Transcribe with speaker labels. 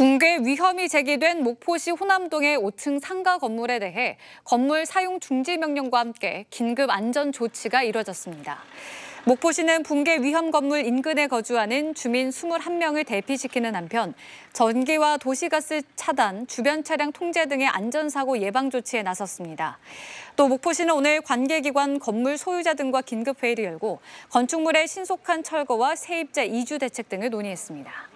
Speaker 1: 붕괴 위험이 제기된 목포시 호남동의 5층 상가 건물에 대해 건물 사용 중지 명령과 함께 긴급 안전 조치가 이뤄졌습니다. 목포시는 붕괴 위험 건물 인근에 거주하는 주민 21명을 대피시키는 한편 전기와 도시가스 차단, 주변 차량 통제 등의 안전사고 예방 조치에 나섰습니다. 또 목포시는 오늘 관계기관 건물 소유자 등과 긴급회의를 열고 건축물의 신속한 철거와 세입자 이주 대책 등을 논의했습니다.